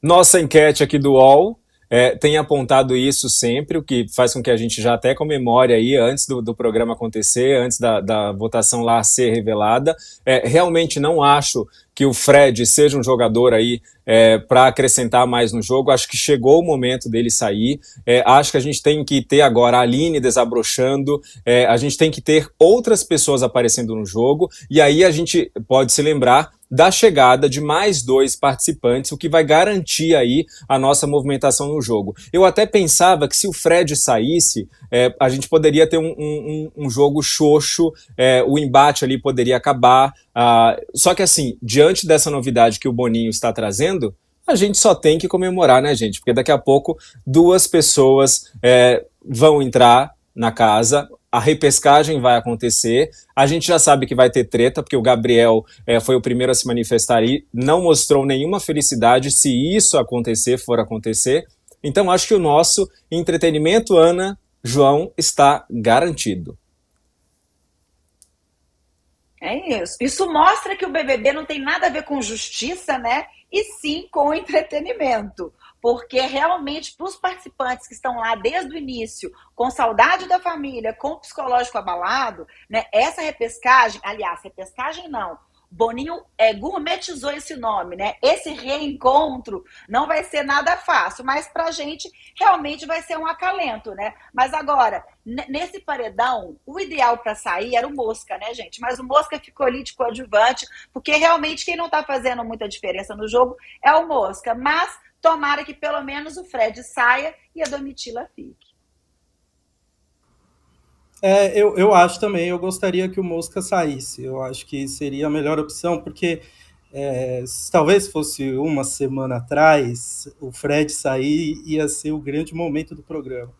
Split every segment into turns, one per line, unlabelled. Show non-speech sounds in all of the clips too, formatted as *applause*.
Nossa enquete aqui do UOL é, tem apontado isso sempre, o que faz com que a gente já até comemore aí antes do, do programa acontecer, antes da, da votação lá ser revelada. É, realmente não acho que o Fred seja um jogador aí é, para acrescentar mais no jogo. Acho que chegou o momento dele sair. É, acho que a gente tem que ter agora a Aline desabrochando, é, a gente tem que ter outras pessoas aparecendo no jogo, e aí a gente pode se lembrar da chegada de mais dois participantes, o que vai garantir aí a nossa movimentação no jogo. Eu até pensava que se o Fred saísse, é, a gente poderia ter um, um, um jogo xoxo, é, o embate ali poderia acabar, Uh, só que assim, diante dessa novidade que o Boninho está trazendo, a gente só tem que comemorar, né, gente? Porque daqui a pouco duas pessoas é, vão entrar na casa, a repescagem vai acontecer. A gente já sabe que vai ter treta, porque o Gabriel é, foi o primeiro a se manifestar e não mostrou nenhuma felicidade se isso acontecer, for acontecer. Então acho que o nosso entretenimento, Ana, João, está garantido.
É isso. Isso mostra que o BBB não tem nada a ver com justiça, né? E sim com entretenimento. Porque realmente, para os participantes que estão lá desde o início, com saudade da família, com o psicológico abalado, né? Essa repescagem, aliás, repescagem não, Boninho é, gourmetizou esse nome, né? Esse reencontro não vai ser nada fácil, mas para a gente realmente vai ser um acalento, né? Mas agora, nesse paredão, o ideal para sair era o Mosca, né, gente? Mas o Mosca ficou ali de coadjuvante, porque realmente quem não está fazendo muita diferença no jogo é o Mosca. Mas tomara que pelo menos o Fred saia e a Domitila fique.
É, eu, eu acho também, eu gostaria que o Mosca saísse. Eu acho que seria a melhor opção, porque é, talvez fosse uma semana atrás, o Fred sair ia ser o grande momento do programa.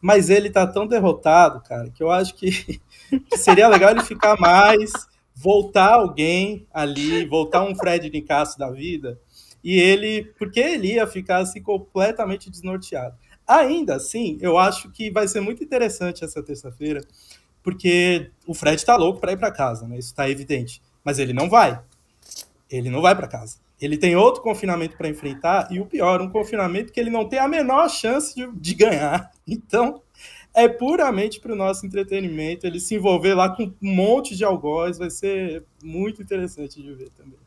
Mas ele tá tão derrotado, cara, que eu acho que, *laughs* seria legal ele ficar mais, voltar alguém ali, voltar um Fred Nicasso da vida, e ele, porque ele ia ficar assim completamente desnorteado. Ainda assim, eu acho que vai ser muito interessante essa terça-feira, porque o Fred tá louco para ir para casa, né? Isso tá evidente. Mas ele não vai. Ele não vai para casa. Ele tem outro confinamento para enfrentar e o pior, um confinamento que ele não tem a menor chance de, de ganhar. *laughs* Então, é puramente para o nosso entretenimento. Ele se envolver lá com um monte de algoz vai ser muito interessante de ver também.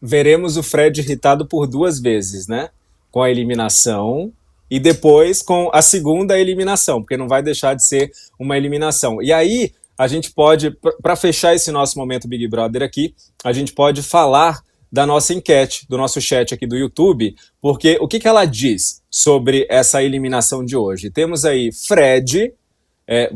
Veremos o Fred irritado por duas vezes, né? Com a eliminação e depois com a segunda eliminação, porque não vai deixar de ser uma eliminação. E aí a gente pode, para fechar esse nosso momento Big Brother aqui, a gente pode falar da nossa enquete, do nosso chat aqui do YouTube, porque o que, que ela diz sobre essa eliminação de hoje? Temos aí Fred, é,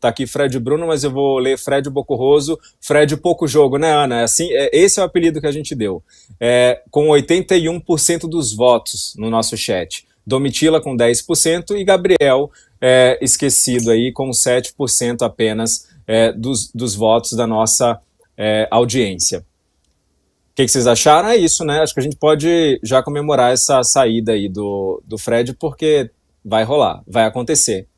Tá aqui Fred Bruno, mas eu vou ler Fred Bocurroso, Fred Pouco Jogo, né, Ana? Assim, é, esse é o apelido que a gente deu. É, com 81% dos votos no nosso chat. Domitila com 10% e Gabriel é, esquecido aí com 7% apenas é, dos, dos votos da nossa é, audiência. O que, que, vocês acharam? É isso, né? Acho que a gente pode já comemorar essa saída aí do, do Fred, porque vai rolar, vai acontecer.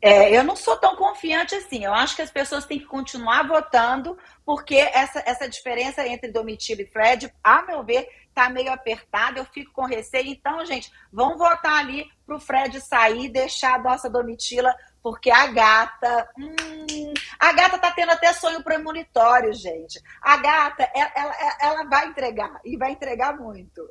É, eu não sou tão confiante assim. Eu acho que as pessoas têm que continuar votando, porque essa, essa diferença entre Domitila e Fred, a meu ver, tá meio apertado, eu fico com receio. Então, gente, vão votar ali pro Fred sair, deixar a nossa domitila, porque a gata. Hum, a gata tá tendo até sonho premonitório, gente. A gata, ela, ela, ela vai entregar, e vai entregar muito.